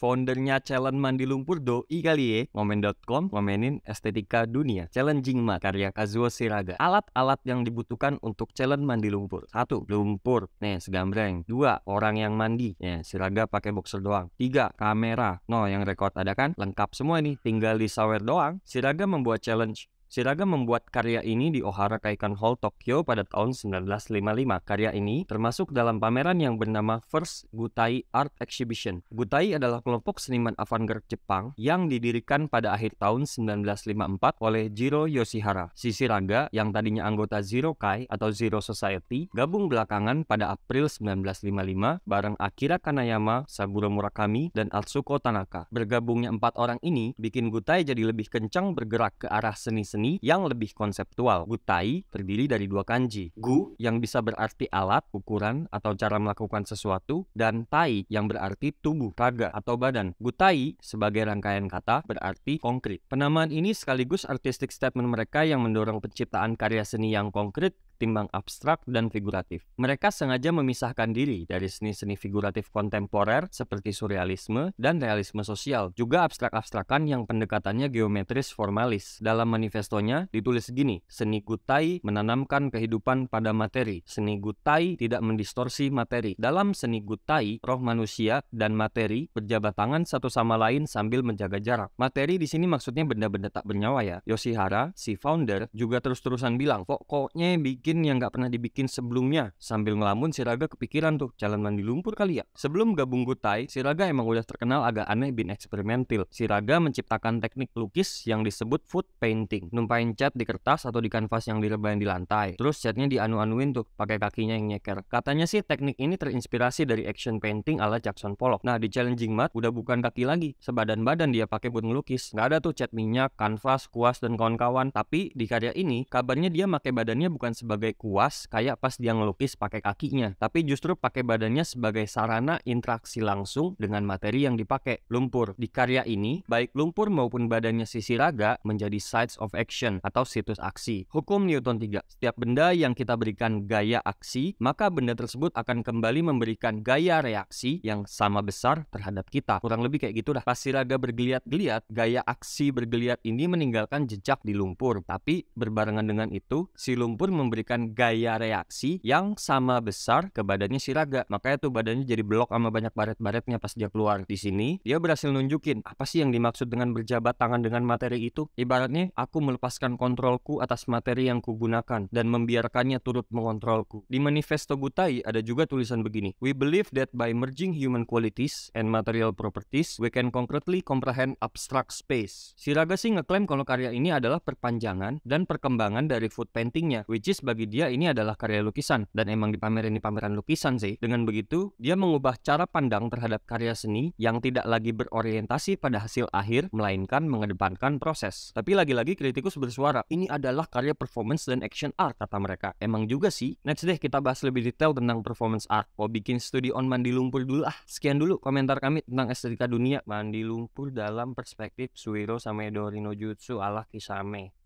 Foundernya Challenge Mandi Lumpur Doi kali ya, momen.com momenin estetika dunia. Challenging Mat, karya Kazuo Siraga Alat-alat yang dibutuhkan untuk challenge mandi lumpur. satu Lumpur, nih segambreng. dua Orang yang mandi, nih ya, siraga pakai boxer doang. tiga Kamera, no yang record ada kan? Lengkap semua ini, tinggal di sawer doang. siraga membuat challenge Shiraga membuat karya ini di Ohara Kaikan Hall, Tokyo pada tahun 1955. Karya ini termasuk dalam pameran yang bernama First Gutai Art Exhibition. Gutai adalah kelompok seniman avant-garde Jepang yang didirikan pada akhir tahun 1954 oleh Jiro Yoshihara. Si Shiraga yang tadinya anggota Zero Kai atau Zero Society gabung belakangan pada April 1955 bareng Akira Kanayama, Saburo Murakami, dan Atsuko Tanaka. Bergabungnya empat orang ini bikin Gutai jadi lebih kencang bergerak ke arah seni-seni seni yang lebih konseptual. Gutai terdiri dari dua kanji. Gu yang bisa berarti alat, ukuran, atau cara melakukan sesuatu, dan tai yang berarti tubuh, raga, atau badan. Gutai sebagai rangkaian kata berarti konkret. Penamaan ini sekaligus artistic statement mereka yang mendorong penciptaan karya seni yang konkret ketimbang abstrak dan figuratif. Mereka sengaja memisahkan diri dari seni-seni figuratif kontemporer seperti surrealisme dan realisme sosial, juga abstrak-abstrakan yang pendekatannya geometris formalis. Dalam manifestonya ditulis gini, seni gutai menanamkan kehidupan pada materi. Seni gutai tidak mendistorsi materi. Dalam seni gutai, roh manusia dan materi berjabat tangan satu sama lain sambil menjaga jarak. Materi di sini maksudnya benda-benda tak bernyawa ya. Yoshihara, si founder, juga terus-terusan bilang, pokoknya bikin bikin yang nggak pernah dibikin sebelumnya. Sambil ngelamun, si Raga kepikiran tuh, jalan mandi lumpur kali ya. Sebelum gabung Gutai, si Raga emang udah terkenal agak aneh bin eksperimental. Si Raga menciptakan teknik lukis yang disebut food painting. Numpain cat di kertas atau di kanvas yang direbahin di lantai. Terus catnya dianu-anuin tuh, pakai kakinya yang nyeker. Katanya sih teknik ini terinspirasi dari action painting ala Jackson Pollock. Nah, di challenging mat udah bukan kaki lagi, sebadan-badan dia pakai buat ngelukis. Nggak ada tuh cat minyak, kanvas, kuas, dan kawan-kawan. Tapi di karya ini, kabarnya dia pakai badannya bukan sebagai sebagai kuas kayak pas dia ngelukis pakai kakinya, tapi justru pakai badannya sebagai sarana interaksi langsung dengan materi yang dipakai, lumpur. Di karya ini, baik lumpur maupun badannya sisi raga menjadi sites of action atau situs aksi. Hukum Newton 3, setiap benda yang kita berikan gaya aksi, maka benda tersebut akan kembali memberikan gaya reaksi yang sama besar terhadap kita. Kurang lebih kayak gitu dah. Pas si raga bergeliat-geliat, gaya aksi bergeliat ini meninggalkan jejak di lumpur, tapi berbarengan dengan itu, si lumpur memberikan memberikan gaya reaksi yang sama besar ke badannya si Raga. Makanya tuh badannya jadi blok sama banyak baret-baretnya pas dia keluar. Di sini dia berhasil nunjukin apa sih yang dimaksud dengan berjabat tangan dengan materi itu. Ibaratnya aku melepaskan kontrolku atas materi yang kugunakan dan membiarkannya turut mengontrolku. Di manifesto Butai ada juga tulisan begini. We believe that by merging human qualities and material properties, we can concretely comprehend abstract space. Si Raga sih ngeklaim kalau karya ini adalah perpanjangan dan perkembangan dari food paintingnya, which is bagi bagi dia ini adalah karya lukisan dan emang dipamerin di pameran lukisan sih. Dengan begitu, dia mengubah cara pandang terhadap karya seni yang tidak lagi berorientasi pada hasil akhir melainkan mengedepankan proses. Tapi lagi-lagi kritikus bersuara, ini adalah karya performance dan action art kata mereka. Emang juga sih. Next deh kita bahas lebih detail tentang performance art. Mau oh, bikin studi on mandi lumpur dulu ah. Sekian dulu komentar kami tentang estetika dunia mandi lumpur dalam perspektif Suiro sama Dorino Jutsu ala Kisame.